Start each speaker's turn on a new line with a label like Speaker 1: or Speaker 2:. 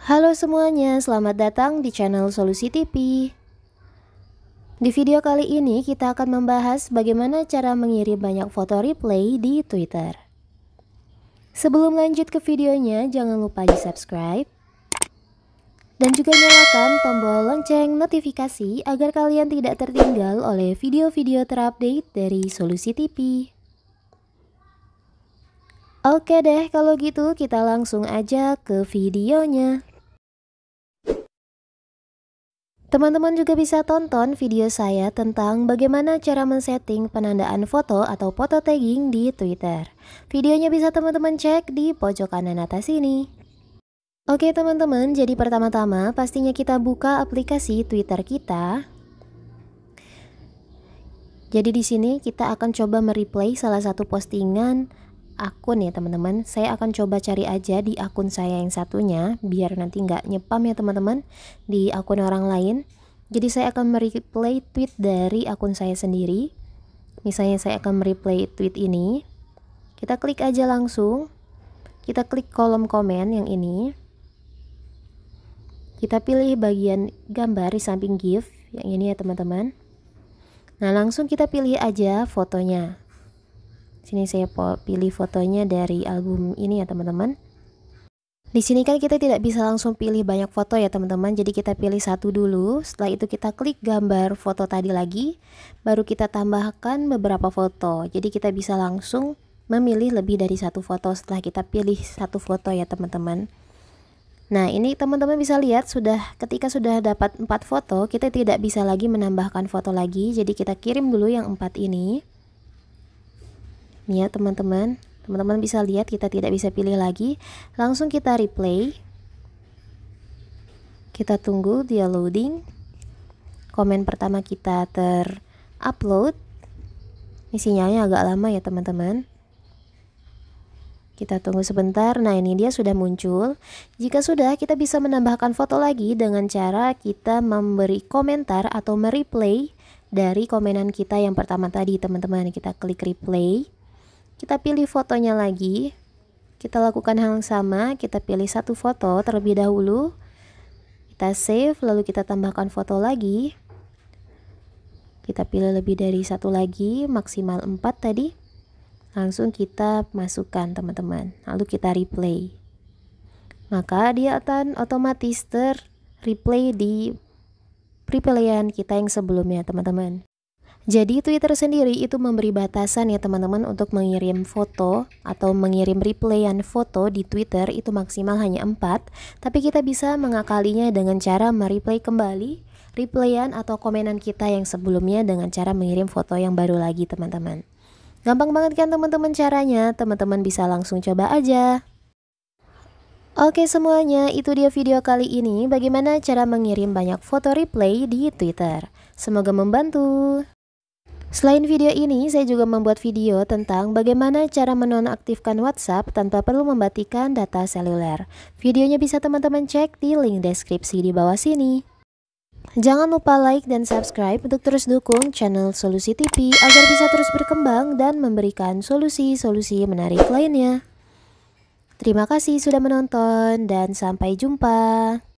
Speaker 1: Halo semuanya, selamat datang di channel Solusi TV. Di video kali ini kita akan membahas bagaimana cara mengirim banyak foto replay di Twitter. Sebelum lanjut ke videonya, jangan lupa di subscribe. Dan juga nyalakan tombol lonceng notifikasi agar kalian tidak tertinggal oleh video-video terupdate dari Solusi TV. Oke deh, kalau gitu kita langsung aja ke videonya. Teman-teman juga bisa tonton video saya tentang bagaimana cara men-setting penandaan foto atau foto tagging di Twitter. Videonya bisa teman-teman cek di pojok kanan atas ini. Oke teman-teman, jadi pertama-tama pastinya kita buka aplikasi Twitter kita. Jadi di sini kita akan coba mereplay salah satu postingan akun ya teman-teman saya akan coba cari aja di akun saya yang satunya biar nanti nggak nyepam ya teman-teman di akun orang lain jadi saya akan mereplay tweet dari akun saya sendiri misalnya saya akan mereplay tweet ini kita klik aja langsung kita klik kolom komen yang ini kita pilih bagian gambar di samping gif yang ini ya teman-teman nah langsung kita pilih aja fotonya Sini saya pilih fotonya dari album ini ya teman-teman. Di sini kan kita tidak bisa langsung pilih banyak foto ya teman-teman Jadi kita pilih satu dulu Setelah itu kita klik gambar foto tadi lagi Baru kita tambahkan beberapa foto Jadi kita bisa langsung memilih lebih dari satu foto Setelah kita pilih satu foto ya teman-teman Nah ini teman-teman bisa lihat sudah ketika sudah dapat empat foto Kita tidak bisa lagi menambahkan foto lagi Jadi kita kirim dulu yang empat ini Ya teman-teman teman-teman bisa lihat kita tidak bisa pilih lagi langsung kita replay kita tunggu dia loading komen pertama kita terupload ini sinyalnya agak lama ya teman-teman kita tunggu sebentar nah ini dia sudah muncul jika sudah kita bisa menambahkan foto lagi dengan cara kita memberi komentar atau mereplay dari komenan kita yang pertama tadi teman-teman kita klik replay kita pilih fotonya lagi. Kita lakukan hal yang sama, kita pilih satu foto terlebih dahulu. Kita save, lalu kita tambahkan foto lagi. Kita pilih lebih dari satu lagi, maksimal 4 tadi. Langsung kita masukkan teman-teman, lalu kita replay. Maka dia akan otomatis ter-replay di replayan kita yang sebelumnya teman-teman. Jadi Twitter sendiri itu memberi batasan ya teman-teman untuk mengirim foto atau mengirim replayan foto di Twitter itu maksimal hanya 4, tapi kita bisa mengakalinya dengan cara mereplay kembali replayan atau komenan kita yang sebelumnya dengan cara mengirim foto yang baru lagi teman-teman. Gampang banget kan teman-teman caranya, teman-teman bisa langsung coba aja. Oke semuanya, itu dia video kali ini bagaimana cara mengirim banyak foto replay di Twitter. Semoga membantu. Selain video ini, saya juga membuat video tentang bagaimana cara menonaktifkan WhatsApp tanpa perlu membatikan data seluler. Videonya bisa teman-teman cek di link deskripsi di bawah sini. Jangan lupa like dan subscribe untuk terus dukung channel Solusi TV agar bisa terus berkembang dan memberikan solusi-solusi menarik lainnya. Terima kasih sudah menonton dan sampai jumpa.